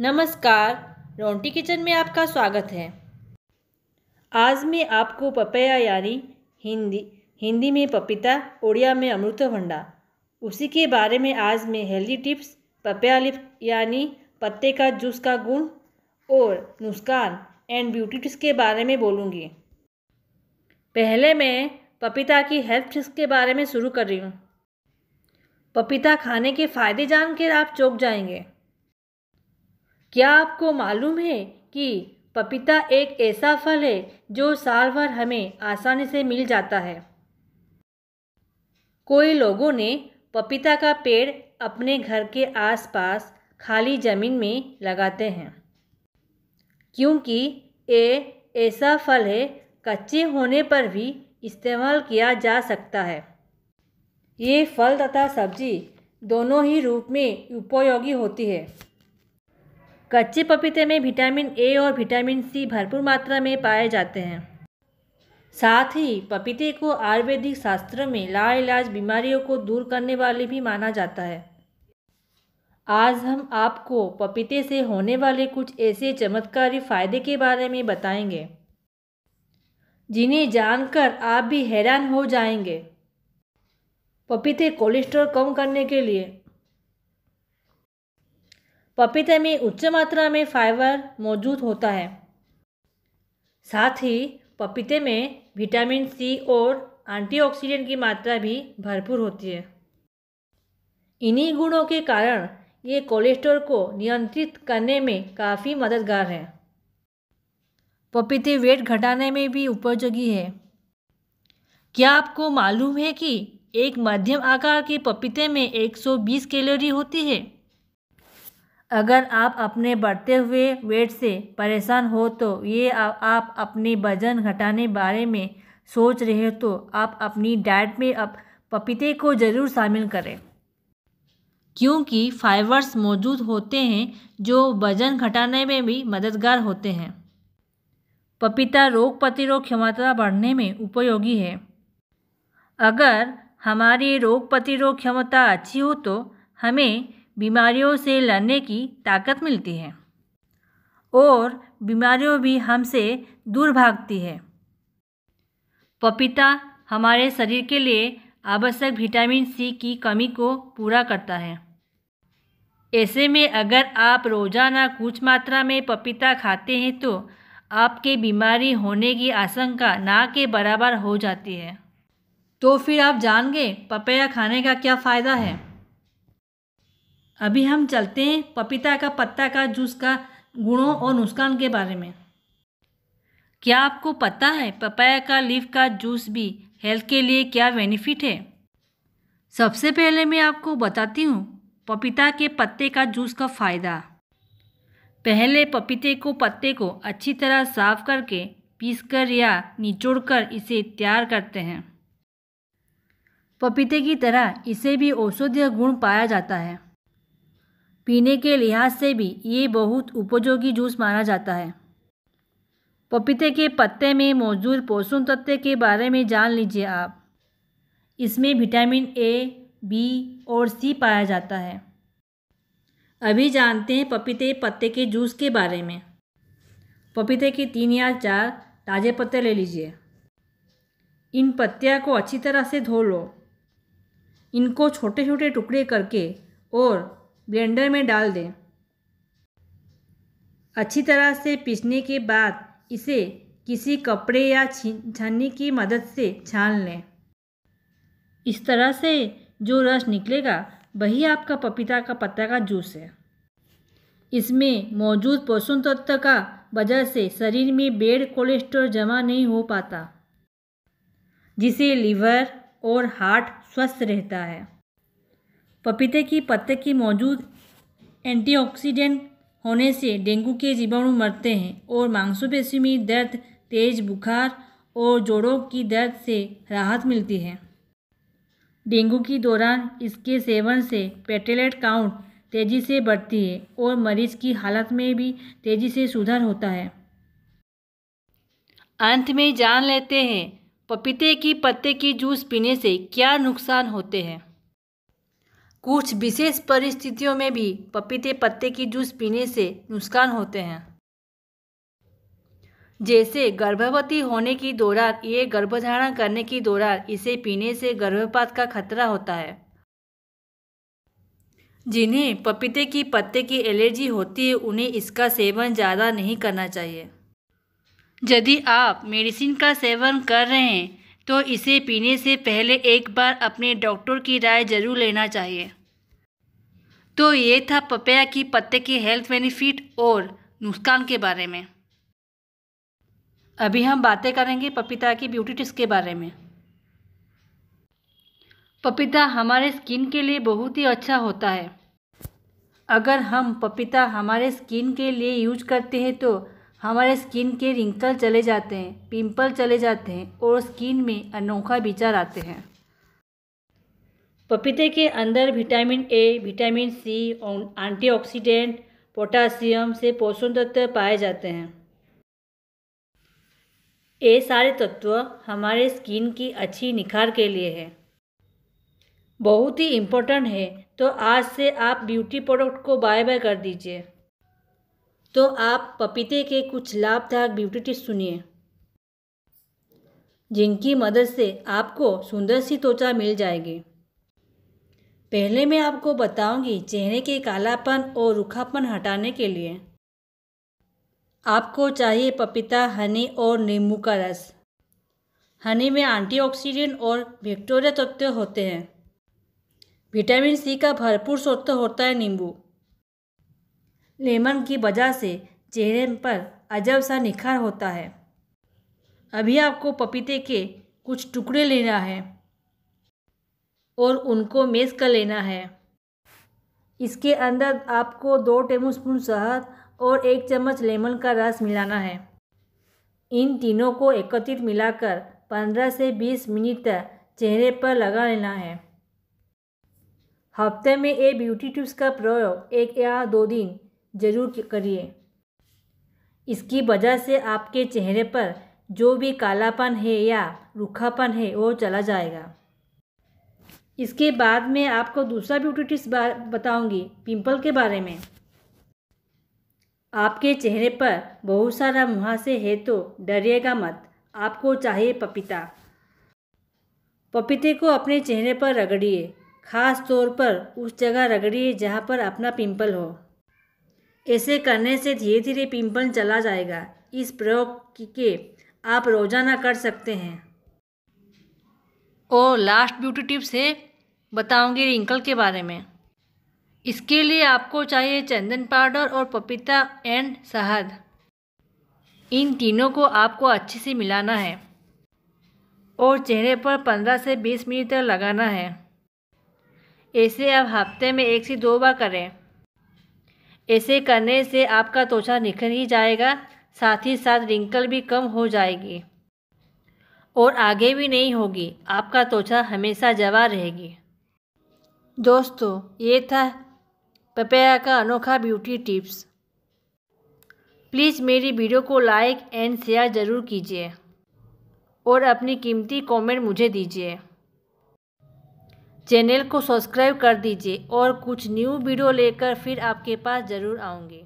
नमस्कार रोंटी किचन में आपका स्वागत है आज मैं आपको पपया यानी हिंदी हिंदी में पपीता उड़िया में अमृत भंडा उसी के बारे में आज मैं हेल्दी टिप्स पपया लिप यानी पत्ते का जूस का गुण और नुस्कान एंड ब्यूटी टिप्स के बारे में बोलूँगी पहले मैं पपीता की हेल्थ टिप्स के बारे में शुरू कर रही हूँ पपीता खाने के फ़ायदे जानकर आप चौंक जाएंगे क्या आपको मालूम है कि पपीता एक ऐसा फल है जो साल भर हमें आसानी से मिल जाता है कोई लोगों ने पपीता का पेड़ अपने घर के आसपास खाली ज़मीन में लगाते हैं क्योंकि ये ऐसा फल है कच्चे होने पर भी इस्तेमाल किया जा सकता है ये फल तथा सब्जी दोनों ही रूप में उपयोगी होती है कच्चे पपीते में विटामिन ए और विटामिन सी भरपूर मात्रा में पाए जाते हैं साथ ही पपीते को आयुर्वेदिक शास्त्र में लाइलाज बीमारियों को दूर करने वाले भी माना जाता है आज हम आपको पपीते से होने वाले कुछ ऐसे चमत्कारी फ़ायदे के बारे में बताएंगे जिन्हें जानकर आप भी हैरान हो जाएंगे पपीते कोलेस्ट्रॉल कम करने के लिए पपीते में उच्च मात्रा में फाइबर मौजूद होता है साथ ही पपीते में विटामिन सी और एंटीऑक्सीडेंट की मात्रा भी भरपूर होती है इन्हीं गुणों के कारण ये कोलेस्ट्रॉल को नियंत्रित करने में काफ़ी मददगार है पपीते वेट घटाने में भी उपयोगी है क्या आपको मालूम है कि एक मध्यम आकार के पपीते में 120 कैलोरी होती है अगर आप अपने बढ़ते हुए वेट से परेशान हो तो ये आ, आप अपने वजन घटाने बारे में सोच रहे हो तो आप अपनी डाइट में अब पपीते को ज़रूर शामिल करें क्योंकि फाइबर्स मौजूद होते हैं जो वजन घटाने में भी मददगार होते हैं पपीता रोग प्रतिरोध क्षमता बढ़ने में उपयोगी है अगर हमारी रोग प्रतिरोध क्षमता अच्छी हो तो हमें बीमारियों से लड़ने की ताकत मिलती है और बीमारियों भी हमसे दूर भागती है पपीता हमारे शरीर के लिए आवश्यक विटामिन सी की कमी को पूरा करता है ऐसे में अगर आप रोज़ाना कुछ मात्रा में पपीता खाते हैं तो आपके बीमारी होने की आशंका ना के बराबर हो जाती है तो फिर आप जान गए पपैया खाने का क्या फ़ायदा है अभी हम चलते हैं पपीता का पत्ता का जूस का गुणों और नुकसान के बारे में क्या आपको पता है पपाया का लीफ का जूस भी हेल्थ के लिए क्या बेनिफिट है सबसे पहले मैं आपको बताती हूँ पपीता के पत्ते का जूस का फ़ायदा पहले पपीते को पत्ते को अच्छी तरह साफ करके पीसकर या निचोड़कर इसे तैयार करते हैं पपीते की तरह इसे भी औषधीय गुण पाया जाता है पीने के लिहाज से भी ये बहुत उपयोगी जूस माना जाता है पपीते के पत्ते में मौजूद पोषण तत्व के बारे में जान लीजिए आप इसमें विटामिन ए बी और सी पाया जाता है अभी जानते हैं पपीते पत्ते के जूस के बारे में पपीते के तीन या चार ताज़े पत्ते ले लीजिए इन पत्तियाँ को अच्छी तरह से धो लो इनको छोटे छोटे टुकड़े करके और ब्लेंडर में डाल दें अच्छी तरह से पीसने के बाद इसे किसी कपड़े या छन्नी की मदद से छान लें इस तरह से जो रस निकलेगा वही आपका पपीता का पत्ता का जूस है इसमें मौजूद पोषण तत्व का वजह से शरीर में बेड कोलेस्ट्रॉल जमा नहीं हो पाता जिसे लीवर और हार्ट स्वस्थ रहता है पपीते की पत्ते की मौजूद एंटीऑक्सीडेंट होने से डेंगू के जीवाणु मरते हैं और मांसपेशी में दर्द तेज बुखार और जोड़ों की दर्द से राहत मिलती है डेंगू के दौरान इसके सेवन से पेटेलेट काउंट तेज़ी से बढ़ती है और मरीज की हालत में भी तेज़ी से सुधार होता है अंत में जान लेते हैं पपीते की पत्ते की जूस पीने से क्या नुकसान होते हैं कुछ विशेष परिस्थितियों में भी पपीते पत्ते की जूस पीने से नुकसान होते हैं जैसे गर्भवती होने की दौरान ये गर्भधारण करने की दौरान इसे पीने से गर्भपात का खतरा होता है जिन्हें पपीते की पत्ते की एलर्जी होती है उन्हें इसका सेवन ज़्यादा नहीं करना चाहिए यदि आप मेडिसिन का सेवन कर रहे हैं तो इसे पीने से पहले एक बार अपने डॉक्टर की राय ज़रूर लेना चाहिए तो ये था पपया की पत्ते के हेल्थ बेनिफिट और नुकसान के बारे में अभी हम बातें करेंगे पपीता की ब्यूटी टिप्स के बारे में पपीता हमारे स्किन के लिए बहुत ही अच्छा होता है अगर हम पपीता हमारे स्किन के लिए यूज करते हैं तो हमारे स्किन के रिंकल चले जाते हैं पिंपल चले जाते हैं और स्किन में अनोखा विचार आते हैं पपीते के अंदर विटामिन ए विटामिन सी और एंटीऑक्सीडेंट पोटासियम से पोषण तत्व पाए जाते हैं ये सारे तत्व हमारे स्किन की अच्छी निखार के लिए है बहुत ही इम्पोर्टेंट है तो आज से आप ब्यूटी प्रोडक्ट को बाय बाय कर दीजिए तो आप पपीते के कुछ लाभदायक ब्यूटी टिप्स सुनिए जिनकी मदद से आपको सुंदर सी त्वचा मिल जाएगी पहले मैं आपको बताऊंगी चेहरे के कालापन और रुखापन हटाने के लिए आपको चाहिए पपीता हनी और नींबू का रस हनी में एंटीऑक्सीडेंट और विक्टोरिया तत्व होते हैं विटामिन सी का भरपूर स्रोत होता है नींबू लेमन की वजह से चेहरे पर अजब सा निखार होता है अभी आपको पपीते के कुछ टुकड़े लेना है और उनको मेस कर लेना है इसके अंदर आपको दो टेबल स्पून शहद और एक चम्मच लेमन का रस मिलाना है इन तीनों को एकत्रित मिलाकर 15 से 20 मिनट तक चेहरे पर लगा लेना है हफ्ते में ये ब्यूटी टिप्स का प्रयोग एक या दो दिन ज़रूर करिए इसकी वजह से आपके चेहरे पर जो भी कालापन है या रूखापन है वो चला जाएगा इसके बाद में आपको दूसरा ब्यूटी टिप्स बताऊंगी पिंपल के बारे में आपके चेहरे पर बहुत सारा मुहासे है तो डरिएगा मत आपको चाहिए पपीता पपीते को अपने चेहरे पर रगड़िए खास तौर पर उस जगह रगड़िए जहाँ पर अपना पिंपल हो ऐसे करने से धीरे धीरे पिंपल चला जाएगा इस प्रयोग के आप रोज़ाना कर सकते हैं और लास्ट ब्यूटी टिप्स है बताऊंगी रिंकल के बारे में इसके लिए आपको चाहिए चंदन पाउडर और पपीता एंड शहद इन तीनों को आपको अच्छे से मिलाना है और चेहरे पर 15 से 20 मिनट तक लगाना है ऐसे आप हफ्ते में एक से दो बार करें ऐसे करने से आपका त्वचा निखर ही जाएगा साथ ही साथ रिंकल भी कम हो जाएगी और आगे भी नहीं होगी आपका त्वचा हमेशा जवा रहेगी दोस्तों ये था पपया का अनोखा ब्यूटी टिप्स प्लीज़ मेरी वीडियो को लाइक एंड शेयर ज़रूर कीजिए और अपनी कीमती कमेंट मुझे दीजिए चैनल को सब्सक्राइब कर दीजिए और कुछ न्यू वीडियो लेकर फिर आपके पास ज़रूर आऊँगी